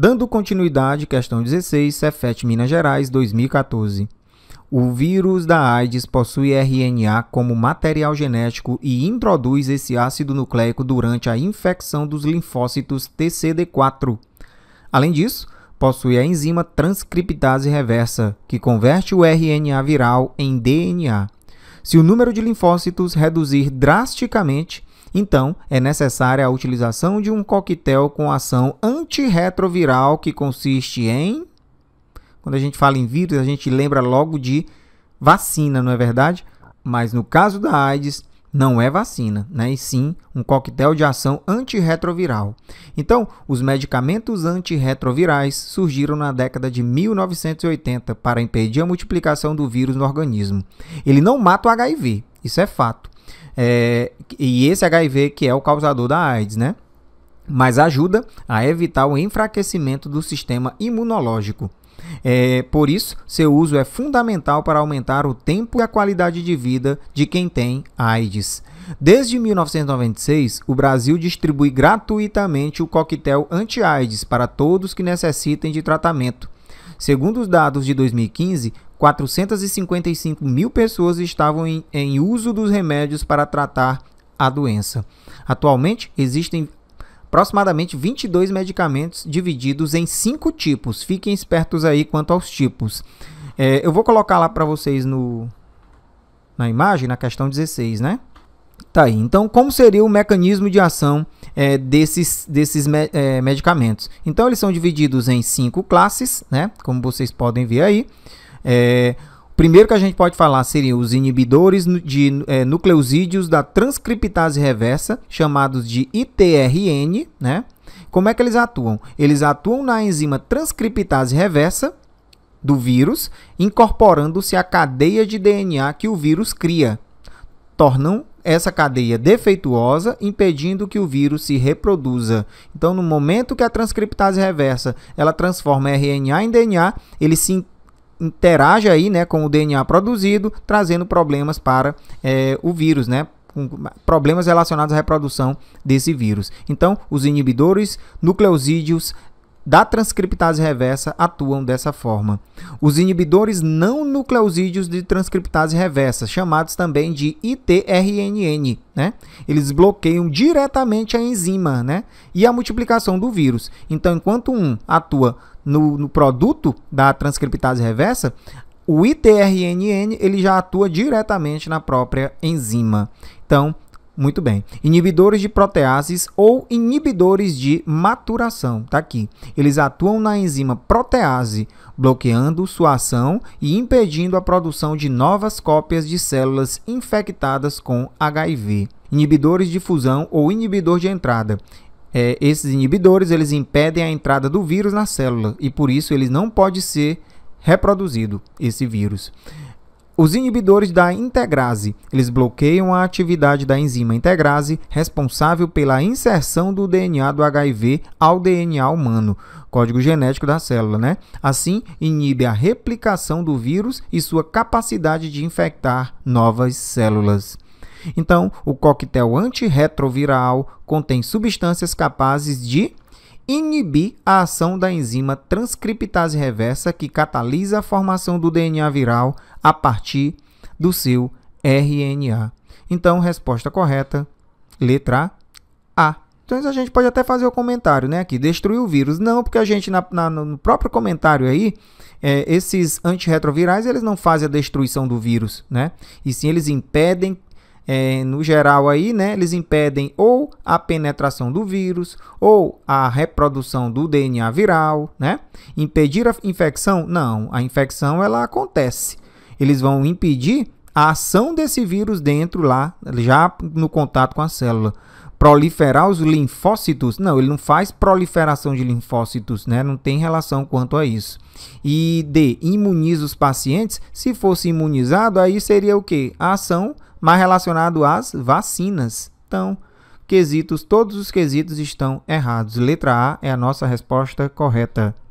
Dando continuidade, questão 16, Cefet Minas Gerais, 2014. O vírus da AIDS possui RNA como material genético e introduz esse ácido nucleico durante a infecção dos linfócitos TCD4. Além disso, possui a enzima transcriptase reversa, que converte o RNA viral em DNA. Se o número de linfócitos reduzir drasticamente, então, é necessária a utilização de um coquetel com ação antirretroviral que consiste em Quando a gente fala em vírus, a gente lembra logo de vacina, não é verdade? Mas no caso da AIDS, não é vacina, né? e sim um coquetel de ação antirretroviral. Então, os medicamentos antirretrovirais surgiram na década de 1980 para impedir a multiplicação do vírus no organismo. Ele não mata o HIV, isso é fato. É, e esse HIV que é o causador da AIDS, né? Mas ajuda a evitar o enfraquecimento do sistema imunológico. É, por isso, seu uso é fundamental para aumentar o tempo e a qualidade de vida de quem tem AIDS. Desde 1996, o Brasil distribui gratuitamente o coquetel anti-AIDS para todos que necessitem de tratamento. Segundo os dados de 2015, 455 mil pessoas estavam em, em uso dos remédios para tratar doença. Atualmente, existem aproximadamente 22 medicamentos divididos em cinco tipos. Fiquem espertos aí quanto aos tipos. É, eu vou colocar lá para vocês no, na imagem, na questão 16, né? Tá aí. Então, como seria o mecanismo de ação é, desses, desses me é, medicamentos? Então, eles são divididos em cinco classes, né? Como vocês podem ver aí. É, Primeiro que a gente pode falar seriam os inibidores de é, nucleosídeos da transcriptase reversa, chamados de ITRN, né? Como é que eles atuam? Eles atuam na enzima transcriptase reversa do vírus, incorporando-se à cadeia de DNA que o vírus cria. Tornam essa cadeia defeituosa, impedindo que o vírus se reproduza. Então, no momento que a transcriptase reversa ela transforma RNA em DNA, ele se interage aí né, com o DNA produzido, trazendo problemas para é, o vírus, né? problemas relacionados à reprodução desse vírus. Então, os inibidores nucleosídeos da transcriptase reversa atuam dessa forma. Os inibidores não nucleosídeos de transcriptase reversa, chamados também de ITRNN, né? Eles bloqueiam diretamente a enzima, né? E a multiplicação do vírus. Então, enquanto um atua no, no produto da transcriptase reversa, o ITRNN ele já atua diretamente na própria enzima. Então, muito bem. Inibidores de proteases ou inibidores de maturação. Está aqui. Eles atuam na enzima protease, bloqueando sua ação e impedindo a produção de novas cópias de células infectadas com HIV. Inibidores de fusão ou inibidor de entrada. É, esses inibidores eles impedem a entrada do vírus na célula e por isso ele não pode ser reproduzido esse vírus. Os inibidores da integrase, eles bloqueiam a atividade da enzima integrase responsável pela inserção do DNA do HIV ao DNA humano, código genético da célula, né? Assim, inibe a replicação do vírus e sua capacidade de infectar novas células. Então, o coquetel antirretroviral contém substâncias capazes de inibir a ação da enzima transcriptase reversa que catalisa a formação do DNA viral a partir do seu RNA. Então, resposta correta, letra A. Então, a gente pode até fazer o comentário, né? Aqui, destruir o vírus. Não, porque a gente, na, na, no próprio comentário aí, é, esses antirretrovirais, eles não fazem a destruição do vírus, né? E sim, eles impedem é, no geral aí, né, eles impedem ou a penetração do vírus ou a reprodução do DNA viral, né? Impedir a infecção? Não, a infecção ela acontece. Eles vão impedir a ação desse vírus dentro lá, já no contato com a célula. Proliferar os linfócitos? Não, ele não faz proliferação de linfócitos, né? Não tem relação quanto a isso. E D, imuniza os pacientes? Se fosse imunizado, aí seria o quê? A ação mas relacionado às vacinas. Então, quesitos, todos os quesitos estão errados. Letra A é a nossa resposta correta.